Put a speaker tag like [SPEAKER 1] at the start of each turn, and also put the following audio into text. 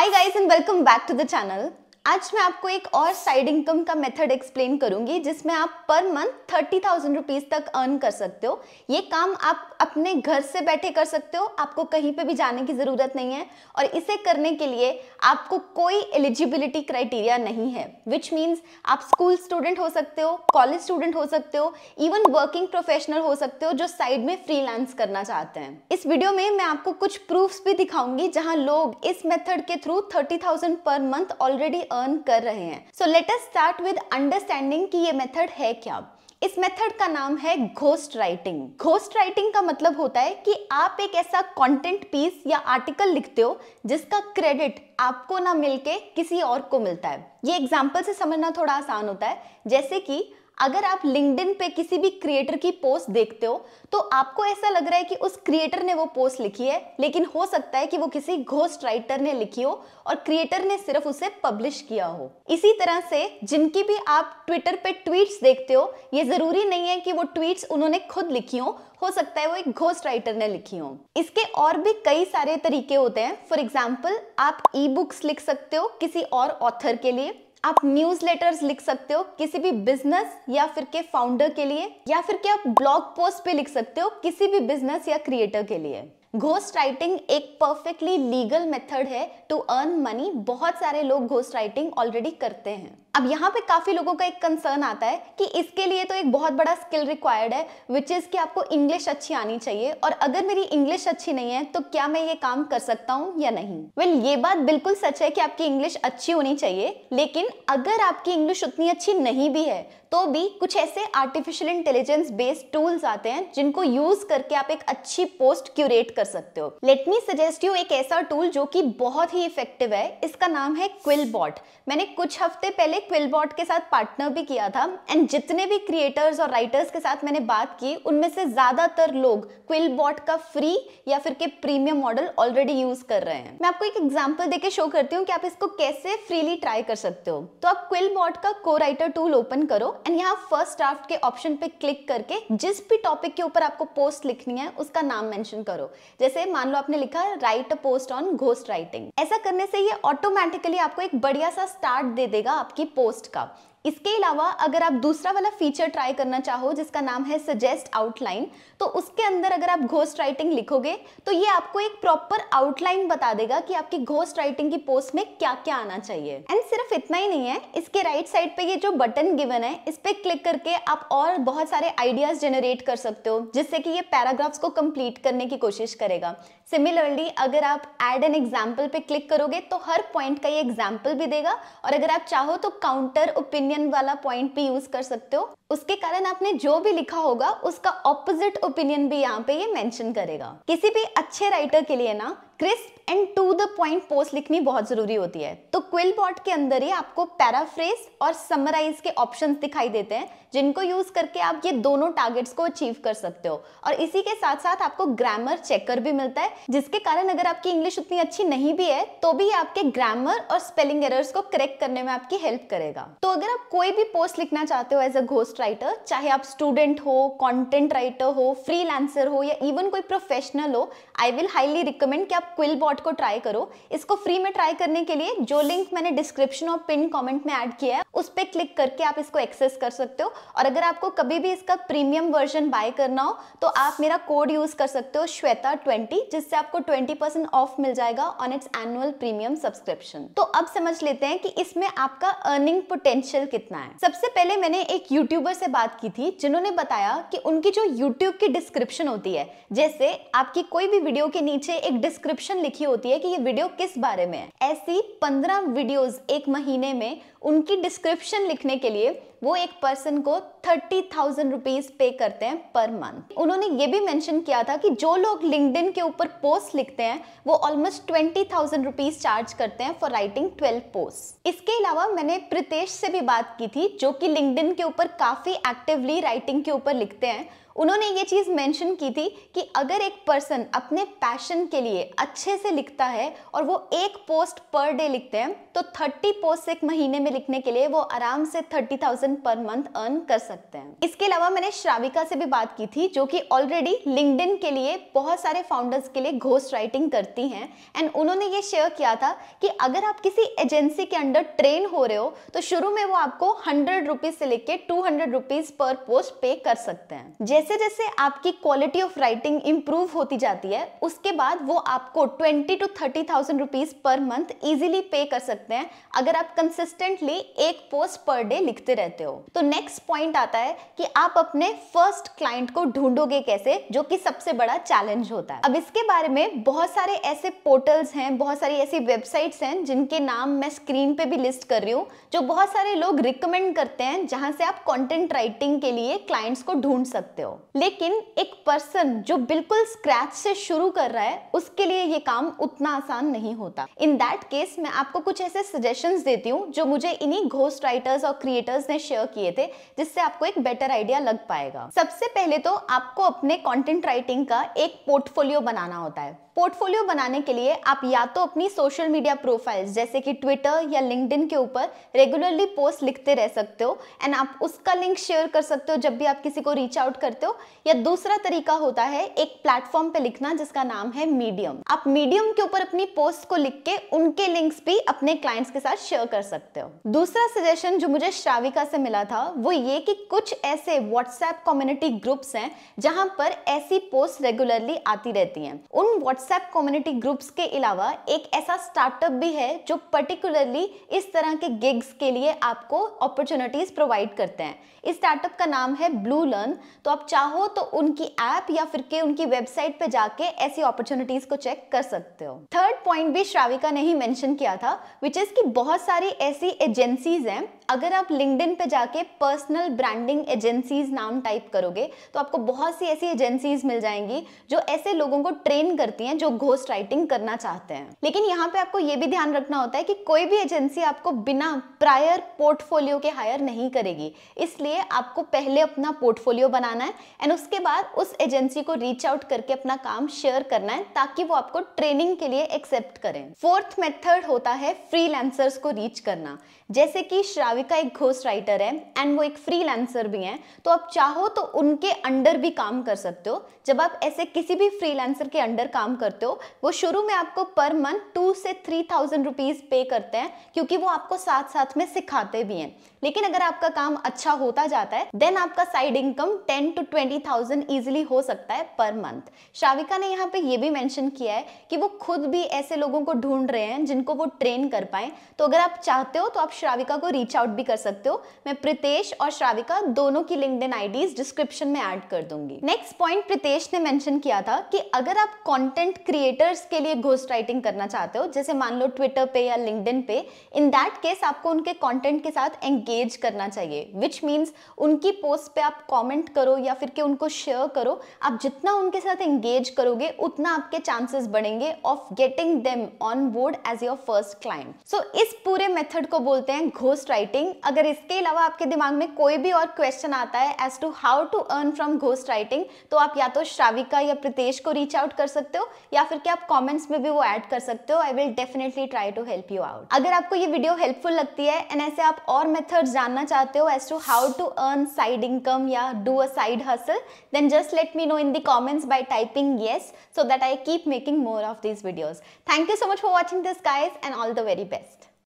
[SPEAKER 1] Hi guys and welcome back to the channel. आज मैं आपको एक और साइड इनकम का मेथड एक्सप्लेन करूंगी जिसमें आप per month thirty thousand rupees तक अर्न कर सकते हो ये काम आप अपने घर से बैठे कर सकते हो आपको कहीं पे भी जाने की ज़रूरत नहीं है और इसे करने के लिए आपको कोई एलिजिबिलिटी क्राइटेरिया नहीं है विच मीन्स आप स्कूल स्टूडेंट हो सकते हो कॉलेज स्टूडेंट हो सकते हो इवन वर्किंग प्रोफेशनल हो सकते हो जो साइड में फ्रीलांस करना चाहते हैं इस वीडियो में मैं आपको कुछ प्रूफ भी दिखाऊंगी जहां लोग इस मेथड के through thirty thousand per month already earn कर रहे हैं so let us start with understanding कि ये मेथड है क्या इस मेथड का नाम है घोस्ट राइटिंग घोस्ट राइटिंग का मतलब होता है कि आप एक ऐसा कंटेंट पीस या आर्टिकल लिखते हो जिसका क्रेडिट आपको ना मिलके किसी और को मिलता है ये एग्जांपल से समझना थोड़ा आसान होता है जैसे कि अगर आप लिंकडिन पे किसी भी क्रिएटर की पोस्ट देखते हो तो आपको ऐसा लग रहा है कि उस क्रिएटर ने वो पोस्ट लिखी है लेकिन हो सकता है कि वो किसी घोस्ट राइटर ने लिखी हो और क्रिएटर ने सिर्फ उसे पब्लिश किया हो इसी तरह से जिनकी भी आप ट्विटर पे ट्वीट्स देखते हो ये जरूरी नहीं है कि वो ट्वीट्स उन्होंने खुद लिखी हो हो सकता है वो एक घोस्ट राइटर ने लिखी हो इसके और भी कई सारे तरीके होते हैं फॉर एग्जाम्पल आप ई बुक्स लिख सकते हो किसी और ऑथर के लिए आप न्यूज लेटर्स लिख सकते हो किसी भी बिजनेस या फिर के फाउंडर के लिए या फिर के आप ब्लॉग पोस्ट पे लिख सकते हो किसी भी बिजनेस या क्रिएटर के लिए घोस्ट राइटिंग एक परफेक्टली लीगल मेथड है टू अर्न मनी बहुत सारे लोग घोस्ट राइटिंग ऑलरेडी करते हैं अब यहाँ पे काफ़ी लोगों का एक कंसर्न आता है कि इसके लिए तो एक बहुत बड़ा स्किल रिक्वायर्ड है विच इज़ कि आपको इंग्लिश अच्छी आनी चाहिए और अगर मेरी इंग्लिश अच्छी नहीं है तो क्या मैं ये काम कर सकता हूँ या नहीं वेल well, ये बात बिल्कुल सच है कि आपकी इंग्लिश अच्छी होनी चाहिए लेकिन अगर आपकी इंग्लिश उतनी अच्छी नहीं भी है तो भी कुछ ऐसे आर्टिफिशियल इंटेलिजेंस बेस्ड टूल्स आते हैं जिनको यूज करके आप एक अच्छी पोस्ट क्यूरेट कर सकते हो लेट मी सजेस्ट यू एक ऐसा टूल जो कि बहुत ही इफेक्टिव है इसका नाम है क्विल बॉट मैंने कुछ हफ्ते पहले क्विलबॉट के साथ पार्टनर भी किया था एंड जितने भी क्रिएटर्स और राइटर्स के साथ मैंने बात की उनमें से ज़्यादातर लोग क्विलबॉट का फ्री या फिर के प्रीमियम मॉडल ऑलरेडी यूज़ कर रहे हैं मैं आपको एक एग्जाम्पल देके शो करती हूँ कि आप इसको कैसे फ्रीली ट्राई कर सकते हो तो आप क्विलबॉट का को राइटर टूल ओपन करो एंड यहाँ फर्स्ट ड्राफ्ट के ऑप्शन पे क्लिक करके जिस भी टॉपिक के ऊपर आपको पोस्ट लिखनी है उसका नाम मेंशन करो जैसे मान लो आपने लिखा write a post on ghost writing ऐसा करने से ये ऑटोमेटिकली आपको एक बढ़िया सा स्टार्ट दे देगा आपकी पोस्ट का इसके अलावा अगर आप दूसरा वाला फीचर ट्राई करना चाहो जिसका नाम है सजेस्ट आउटलाइन तो उसके अंदर अगर आप घोस्ट राइटिंग लिखोगे तो ये आपको एक प्रॉपर आउटलाइन बता देगा कि आपकी घोस्ट राइटिंग की पोस्ट में क्या क्या आना चाहिए एंड सिर्फ इतना ही नहीं है इसके राइट right साइड पे ये जो बटन गिवन है इस पर क्लिक करके आप और बहुत सारे आइडियाज जनरेट कर सकते हो जिससे कि ये पैराग्राफ्स को कंप्लीट करने की कोशिश करेगा सिमिलरली अगर आप एड एन एग्जाम्पल पे क्लिक करोगे तो हर पॉइंट का ये एग्जाम्पल भी देगा और अगर आप चाहो तो काउंटर ओपिनियन वाला पॉइंट भी यूज कर सकते हो उसके कारण आपने जो भी लिखा होगा उसका ऑपोजिट ओपिनियन भी यहाँ पे ये मेंशन करेगा किसी भी अच्छे राइटर के लिए ना crisp and to the point post लिखनी बहुत जरूरी होती है तो क्विल बॉट के अंदर ही आपको पैराफ्रेस और समराइज के ऑप्शन दिखाई देते हैं जिनको यूज करके आप ये दोनों टारगेट्स को अचीव कर सकते हो और इसी के साथ साथ आपको ग्रामर चेकर भी मिलता है जिसके कारण अगर आपकी इंग्लिश उतनी अच्छी नहीं भी है तो भी आपके ग्रामर और स्पेलिंग एरर्स को करेक्ट करने में आपकी हेल्प करेगा तो अगर आप कोई भी पोस्ट लिखना चाहते हो एज अ घोस्ट राइटर चाहे आप स्टूडेंट हो कॉन्टेंट राइटर हो फ्री हो या इवन कोई प्रोफेशनल हो आई विल हाईली रिकमेंड कि आप क्विल बॉट को ट्राई करो इसको फ्री में ट्राई करने के लिए जो लिंक मैंने डिस्क्रिप्शन और पिन कमेंट में ऐड किया है उस पर क्लिक करके आप इसको एक्सेस कर सकते हो और अगर आपको कभी भी इसका प्रीमियम वर्जन बाय करना हो तो आप मेरा कोड यूज कर सकते हो श्वेता ट्वेंटी जिससे आपको ट्वेंटी ऑफ मिल जाएगा on its annual premium subscription तो अब समझ लेते हैं कि इसमें आपका अर्निंग पोटेंशियल कितना है सबसे पहले मैंने एक यूट्यूबर से बात की थी जिन्होंने बताया कि उनकी जो यूट्यूब की डिस्क्रिप्शन होती है जैसे आपकी कोई भी वीडियो के नीचे एक डिस्क्रिप्शन डिस्क्रिप्शन लिखी होती है कि ये वीडियो किस बारे में है ऐसी पंद्रह वीडियोस एक महीने में उनकी डिस्क्रिप्शन लिखने के लिए वो एक पर्सन को थर्टी थाउजेंड रुपीज पे करते हैं पर मंथ उन्होंने ये भी मेंशन किया था कि जो लोग लिंकडिन के ऊपर पोस्ट लिखते हैं वो almost twenty thousand rupees charge करते हैं फॉर राइटिंग ट्वेल्व पोस्ट इसके अलावा मैंने प्रितेश से भी बात की थी जो कि लिंकडिन के ऊपर काफी एक्टिवली राइटिंग के ऊपर लिखते हैं उन्होंने ये चीज़ मेंशन की थी कि अगर एक पर्सन अपने पैशन के लिए अच्छे से लिखता है और वो एक पोस्ट पर डे लिखते हैं तो थर्टी पोस्ट एक महीने में लिखने के लिए वो आराम से थाउजेंड पर मंथ अर्न कर सकते हैं इसके अलावा मैंने श्राविका से भी बात की थी जो कि ऑलरेडी लिंकडिन के लिए बहुत सारे फाउंडर्स के लिए घोस्ट राइटिंग करती हैं एंड उन्होंने ये शेयर किया था कि अगर आप किसी एजेंसी के अंडर ट्रेन हो रहे हो तो शुरू में वो आपको हंड्रेड रुपीज से लेकर two hundred rupees per post pay कर सकते हैं जैसे जैसे जैसे आपकी क्वालिटी ऑफ राइटिंग इंप्रूव होती जाती है उसके बाद वो आपको twenty to thirty thousand rupees per month easily pay कर सकते हैं अगर आप कंसिस्टेंटली एक पोस्ट पर डे लिखते रहते हो तो नेक्स्ट पॉइंट आता है कि आप अपने फर्स्ट क्लाइंट को ढूंढोगे कैसे जो कि सबसे बड़ा चैलेंज होता है अब इसके बारे में बहुत सारे ऐसे पोर्टल्स हैं बहुत सारी ऐसी वेबसाइट्स हैं जिनके नाम मैं स्क्रीन पे भी लिस्ट कर रही हूँ जो बहुत सारे लोग रिकमेंड करते हैं जहाँ से आप कॉन्टेंट राइटिंग के लिए क्लाइंट्स को ढूंढ सकते हो हो लेकिन एक पर्सन जो बिल्कुल स्क्रैच से शुरू कर रहा है उसके लिए ये काम उतना आसान नहीं होता इन दैट केस मैं आपको कुछ ऐसे सजेशन देती हूँ जो मुझे इन्हीं घोस्ट राइटर्स और क्रिएटर्स ने शेयर किए थे जिससे आपको एक बेटर आइडिया लग पाएगा सबसे पहले तो आपको अपने कॉन्टेंट राइटिंग का एक पोर्टफोलियो बनाना होता है पोर्टफोलियो बनाने के लिए आप या तो अपनी सोशल मीडिया प्रोफाइल्स जैसे कि ट्विटर या लिंकड के ऊपर रेगुलरली पोस्ट लिखते रह सकते हो एंड आप उसका लिंक शेयर कर सकते हो जब भी आप किसी को रीच आउट करते हो या दूसरा तरीका होता है एक प्लेटफॉर्म पे लिखना जिसका नाम है मीडियम आप मीडियम के ऊपर अपनी पोस्ट को लिख के उनके लिंक्स भी अपने क्लाइंट्स के साथ शेयर कर सकते हो दूसरा सजेशन जो मुझे श्राविका से मिला था वो ये कि कुछ ऐसे व्हाट्सएप कम्युनिटी ग्रुप्स हैं जहां पर ऐसी पोस्ट रेगुलरली आती रहती हैं उन व्हाट्सएप व्हाट्सएप कम्युनिटी ग्रुप्स के अलावा एक ऐसा स्टार्टअप भी है जो पर्टिकुलरली इस तरह के गिग्स के लिए आपको अपॉर्चुनिटीज़ प्रोवाइड करते हैं इस स्टार्टअप का नाम है ब्लू लर्न तो आप चाहो तो उनकी ऐप या फिर के उनकी वेबसाइट पे जाके ऐसी अपॉर्चुनिटीज़ को चेक कर सकते हो थर्ड पॉइंट भी श्राविका ने ही मैंशन किया था विच इज़ की बहुत सारी ऐसी एजेंसीज हैं अगर आप लिंकड पे जाके पर्सनल ब्रांडिंग एजेंसीज नाम टाइप करोगे तो आपको बहुत सी ऐसी एजेंसीज मिल जाएंगी जो ऐसे लोगों को ट्रेन करती हैं जो घोस्ट राइटिंग करना चाहते हैं लेकिन यहाँ पे आपको ये भी ध्यान रखना होता है कि कोई भी एजेंसी आपको बिना प्रायर पोर्टफोलियो के हायर नहीं करेगी इसलिए आपको पहले अपना पोर्टफोलियो बनाना है एंड उसके बाद उस एजेंसी को रीच आउट करके अपना काम शेयर करना है ताकि वो आपको ट्रेनिंग के लिए एक्सेप्ट करें फोर्थ मेथड होता है फ्री को रीच करना जैसे कि श्राविका एक घोस्ट राइटर है एंड वो एक फ्री भी हैं तो आप चाहो तो उनके अंडर भी काम कर सकते हो जब आप ऐसे किसी भी फ्री के अंडर काम कर करते हो वो शुरू में आपको पर मंथ टू से थ्री थाउजेंड रुपीज़ पे करते हैं क्योंकि वो आपको साथ साथ में सिखाते भी हैं लेकिन अगर आपका काम अच्छा होता जाता है देन आपका side income ten to twenty thousand easily हो सकता है पर मंथ शाविका ने यहाँ पे ये भी मैंशन किया है कि वो खुद भी ऐसे लोगों को ढूंढ रहे हैं जिनको वो ट्रेन कर पाए तो अगर आप चाहते हो तो आप श्राविका को रीच आउट भी कर सकते हो मैं प्रितेश और श्राविका दोनों की लिंकड आईडीज डिस्क्रिप्शन में ऐड कर दूंगी नेक्स्ट पॉइंट प्रितेश ने मेंशन किया था कि अगर आप कंटेंट कंटेंट क्रिएटर्स के लिए घोस्ट राइटिंग करना चाहते हो जैसे मान लो ट्विटर पे या लिंकडिन पे इन दैट केस आपको उनके कंटेंट के साथ एंगेज करना चाहिए विच मीन्स उनकी पोस्ट पे आप कमेंट करो या फिर के उनको शेयर करो आप जितना उनके साथ एंगेज करोगे उतना आपके चांसेस बढ़ेंगे of getting them on board as your first client so इस पूरे मेथड को बोलते हैं घोस्ट राइटिंग अगर इसके अलावा आपके दिमाग में कोई भी और क्वेश्चन आता है as to how to earn from ghost writing तो आप या तो श्राविका या प्रितेश को रीच आउट कर सकते हो या फिर कि आप कॉमेंट्स में भी वो ऐड कर सकते हो I will definitely try to help you out अगर आपको ये वीडियो हेल्पफुल लगती है एंड ऐसे आप और मेथड्स जानना चाहते हो as to how to earn side income या do a side hustle then just let me know in the comments by typing yes so that I keep making more of these videos thank you so much for watching this guys and all the very best